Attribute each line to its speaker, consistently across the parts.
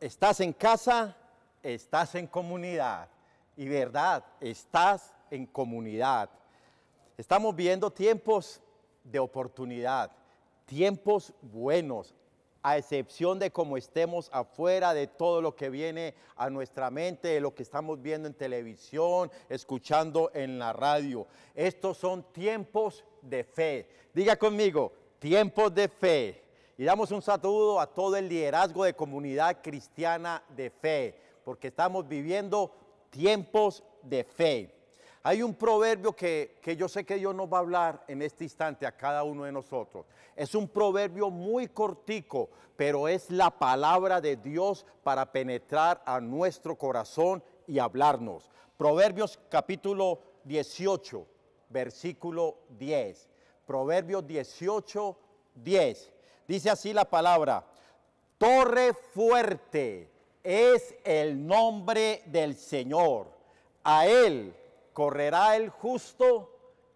Speaker 1: Estás en casa, estás en comunidad. Y verdad, estás en comunidad. Estamos viendo tiempos de oportunidad, tiempos buenos, a excepción de cómo estemos afuera de todo lo que viene a nuestra mente, de lo que estamos viendo en televisión, escuchando en la radio. Estos son tiempos de fe. Diga conmigo, tiempos de fe. Y damos un saludo a todo el liderazgo de comunidad cristiana de fe, porque estamos viviendo tiempos de fe. Hay un proverbio que, yo sé que Dios nos va a hablar en este instante a cada uno de nosotros. Es un proverbio muy cortico, pero es la palabra de Dios para penetrar a nuestro corazón y hablarnos. Proverbios capítulo 18, versículo 10. Proverbios 18, 10. Dice así la palabra, torre fuerte es el nombre del Señor. A él correrá el justo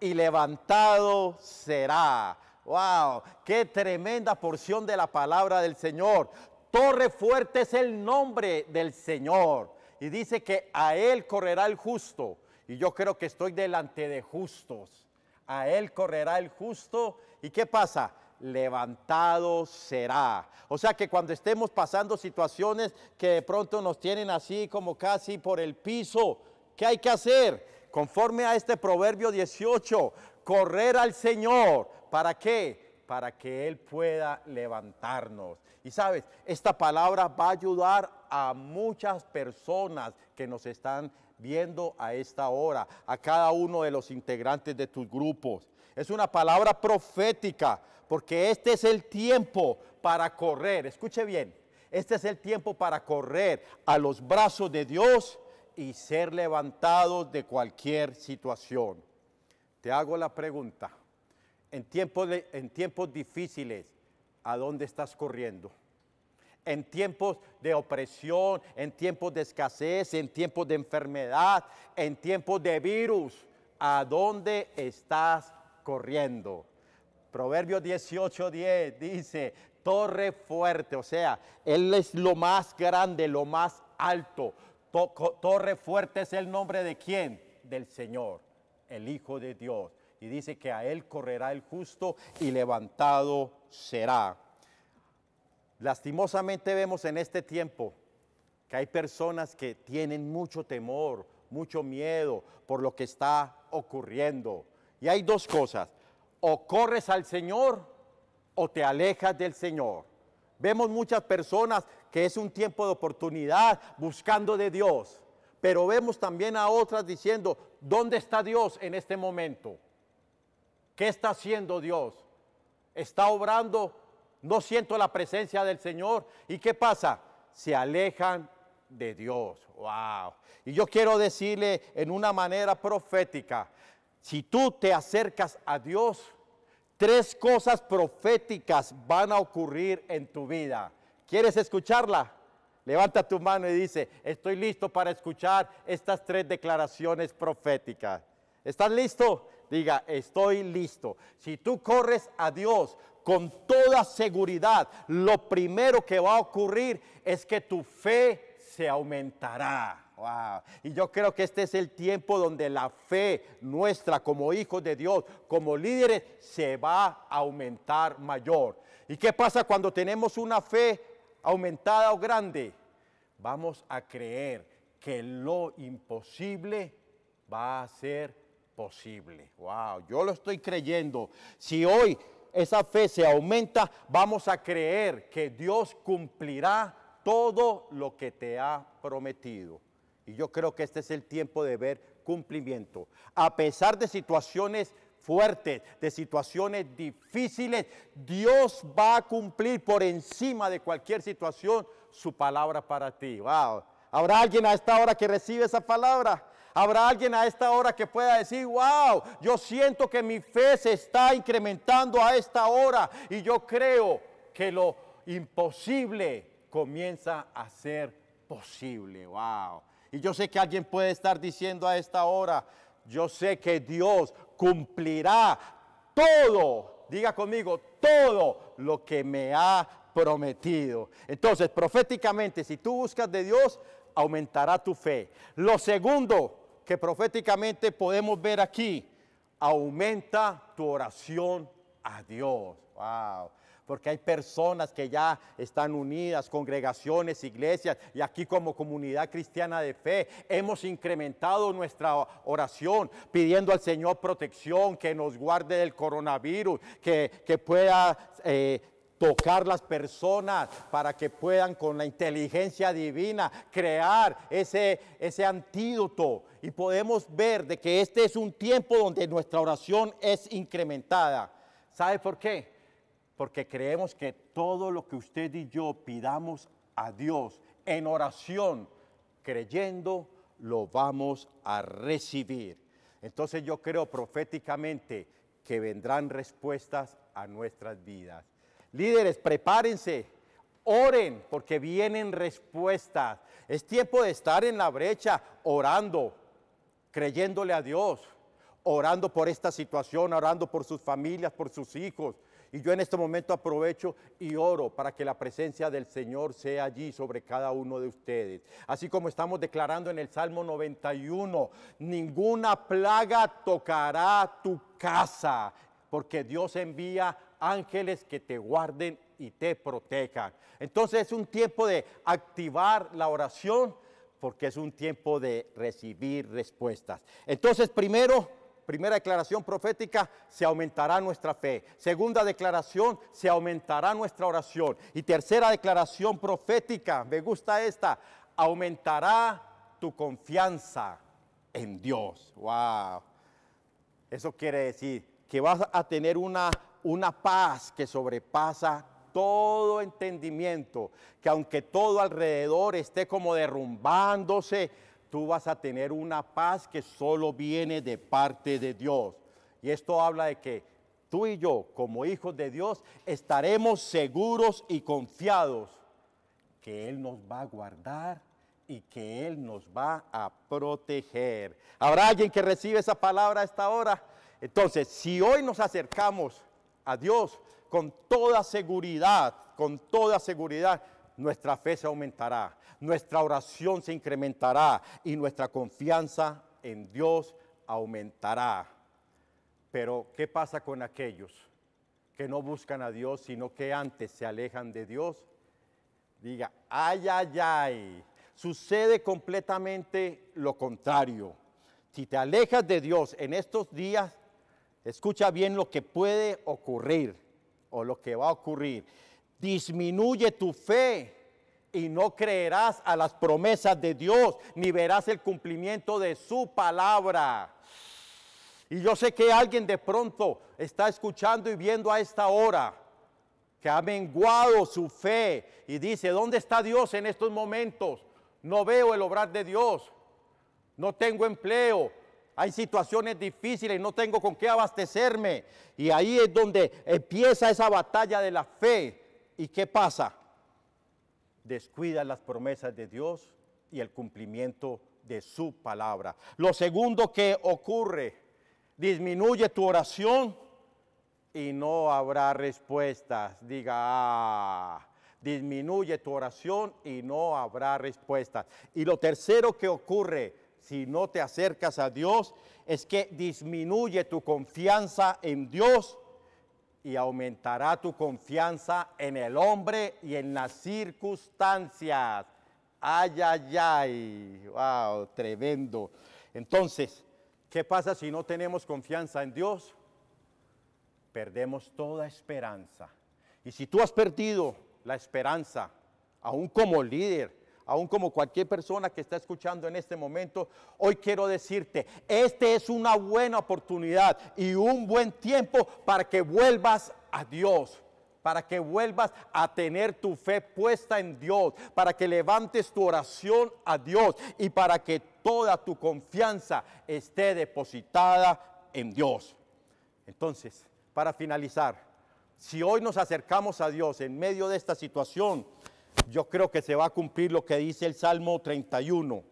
Speaker 1: y levantado será. ¡Wow! ¡Qué tremenda porción de la palabra del Señor! Torre fuerte es el nombre del Señor. Y dice que a él correrá el justo. Y yo creo que estoy delante de justos. A él correrá el justo. ¿Y qué pasa? levantado será. O sea que cuando estemos pasando situaciones que de pronto nos tienen así como casi por el piso, ¿qué hay que hacer? Conforme a este proverbio 18, correr al Señor. ¿Para qué? Para que Él pueda levantarnos. Y sabes, esta palabra va a ayudar a muchas personas que nos están viendo a esta hora, a cada uno de los integrantes de tus grupos. Es una palabra profética, porque este es el tiempo para correr. Escuche bien, este es el tiempo para correr a los brazos de Dios y ser levantados de cualquier situación. Te hago la pregunta, en tiempos, en tiempos difíciles, ¿a dónde estás corriendo? en tiempos de opresión, en tiempos de escasez, en tiempos de enfermedad, en tiempos de virus. ¿A dónde estás corriendo. Proverbios 10 dice, torre fuerte, o sea, Él es lo más grande, lo más alto. Torre fuerte es el nombre de quién? Del Señor, el Hijo de Dios. Y dice que a Él correrá el justo y levantado será. Lastimosamente vemos en este tiempo que hay personas que tienen mucho temor, mucho miedo por lo que está ocurriendo. Y hay dos cosas. O corres al Señor o te alejas del Señor. Vemos muchas personas que es un tiempo de oportunidad buscando de Dios. Pero vemos también a otras diciendo, ¿dónde está Dios en este momento? ¿Qué está haciendo Dios? ¿Está obrando? No siento la presencia del Señor. ¿Y qué pasa? Se alejan de Dios. Wow. Y yo quiero decirle en una manera profética si tú te acercas a Dios, tres cosas proféticas van a ocurrir en tu vida. ¿Quieres escucharla? Levanta tu mano y dice, estoy listo para escuchar estas tres declaraciones proféticas. ¿Estás listo? Diga, estoy listo. Si tú corres a Dios con toda seguridad, lo primero que va a ocurrir es que tu fe se aumentará. Y yo creo que este es el tiempo donde la fe nuestra como hijos de Dios, como líderes, se va a aumentar mayor. ¿Y qué pasa cuando tenemos una fe aumentada o grande? Vamos a creer que lo imposible va a ser posible. Wow, yo lo estoy creyendo. Si hoy esa fe se aumenta, vamos a creer que Dios cumplirá todo lo que te ha prometido. Y yo creo que este es el tiempo de ver cumplimiento. A pesar de situaciones fuertes, de situaciones difíciles, Dios va a cumplir por encima de cualquier situación su palabra para ti. Wow. ¿Habrá alguien a esta hora que recibe esa palabra? ¿Habrá alguien a esta hora que pueda decir, wow, yo siento que mi fe se está incrementando a esta hora y yo creo que lo imposible comienza a ser posible. Wow. Y yo sé que alguien puede estar diciendo a esta hora, yo sé que Dios cumplirá todo, diga conmigo, todo lo que me ha prometido. Entonces, proféticamente, si tú buscas de Dios, aumentará tu fe. Lo segundo que proféticamente podemos ver aquí, aumenta tu oración a Dios. Wow porque hay personas que ya están unidas, congregaciones, iglesias, y aquí como comunidad cristiana de fe hemos incrementado nuestra oración pidiendo al Señor protección, que nos guarde del coronavirus, que, pueda... Eh, tocar las personas para que puedan con la inteligencia divina crear ese, ese antídoto. Y podemos ver de que este es un tiempo donde nuestra oración es incrementada. ¿Sabe por qué? porque creemos que todo lo que usted y yo pidamos a Dios en oración, creyendo, lo vamos a recibir. Entonces yo creo proféticamente que vendrán respuestas a nuestras vidas. Líderes, prepárense, oren, porque vienen respuestas. Es tiempo de estar en la brecha orando, creyéndole a Dios, orando por esta situación, orando por sus familias, por sus hijos, y yo en este momento aprovecho y oro para que la presencia del Señor sea allí sobre cada uno de ustedes. Así como estamos declarando en el Salmo 91, ninguna plaga tocará tu casa, porque Dios envía ángeles que te guarden y te protejan. Entonces es un tiempo de activar la oración porque es un tiempo de recibir respuestas. Entonces, primero, Primera declaración profética, se aumentará nuestra fe. Segunda declaración, se aumentará nuestra oración. Y tercera declaración profética, me gusta esta, aumentará tu confianza en Dios. Wow. Eso quiere decir que vas a tener una, una paz que sobrepasa todo entendimiento, que aunque todo alrededor esté como derrumbándose, tú vas a tener una paz que solo viene de parte de Dios. Y esto habla de que tú y yo, como hijos de Dios, estaremos seguros y confiados que Él nos va a guardar y que Él nos va a proteger. ¿Habrá alguien que recibe esa palabra a esta hora? Entonces, si hoy nos acercamos a Dios con toda seguridad, con toda seguridad, nuestra fe se aumentará, nuestra oración se incrementará y nuestra confianza en Dios aumentará. Pero, ¿qué pasa con aquellos que no buscan a Dios, sino que antes se alejan de Dios? Diga, ay, ay, ay. Sucede completamente lo contrario. Si te alejas de Dios en estos días, escucha bien lo que puede ocurrir o lo que va a ocurrir disminuye tu fe y no creerás a las promesas de Dios, ni verás el cumplimiento de su palabra. Y yo sé que alguien de pronto está escuchando y viendo a esta hora que ha menguado su fe y dice, ¿dónde está Dios en estos momentos? No veo el obrar de Dios, no tengo empleo, hay situaciones difíciles, no tengo con qué abastecerme. Y ahí es donde empieza esa batalla de la fe ¿Y qué pasa? Descuida las promesas de Dios y el cumplimiento de su palabra. Lo segundo que ocurre, disminuye tu oración y no habrá respuestas. Diga, ah, disminuye tu oración y no habrá respuestas. Y lo tercero que ocurre, si no te acercas a Dios, es que disminuye tu confianza en Dios y aumentará tu confianza en el hombre y en las circunstancias. Ay, ay, ay. Wow, tremendo. Entonces, ¿qué pasa si no tenemos confianza en Dios? Perdemos toda esperanza. Y si tú has perdido la esperanza, aún como líder, aún como cualquier persona que está escuchando en este momento, hoy quiero decirte, este es una buena oportunidad y un buen tiempo para que vuelvas a Dios para que vuelvas a tener tu fe puesta en Dios, para que levantes tu oración a Dios y para que toda tu confianza esté depositada en Dios. Entonces, para finalizar, si hoy nos acercamos a Dios en medio de esta situación, yo creo que se va a cumplir lo que dice el Salmo 31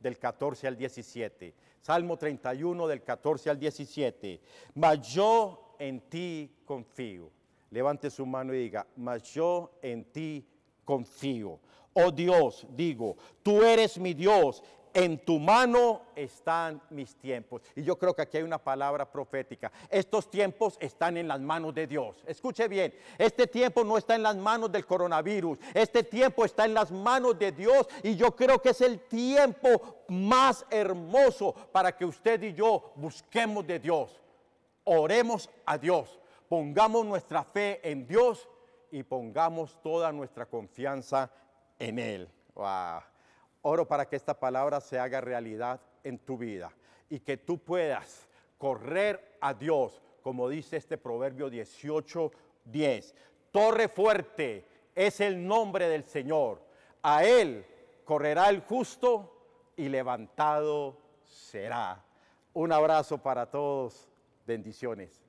Speaker 1: del 14 al 17. Salmo 31 del 14 al 17. Mas yo en ti confío. Levante su mano y diga, mas yo en ti confío. Oh Dios, digo, tú eres mi Dios, en tu mano están mis tiempos. Y yo creo que aquí hay una palabra profética. Estos tiempos están en las manos de Dios. Escuche bien, este tiempo no está en las manos del coronavirus. Este tiempo está en las manos de Dios. Y yo creo que es el tiempo más hermoso para que usted y yo busquemos de Dios. Oremos a Dios. Pongamos nuestra fe en Dios y pongamos toda nuestra confianza en Él. Oro para que esta palabra se haga realidad en tu vida y que tú puedas correr a Dios, como dice este proverbio 18, 10. Torre fuerte es el nombre del Señor. A Él correrá el justo y levantado será. Un abrazo para todos. Bendiciones.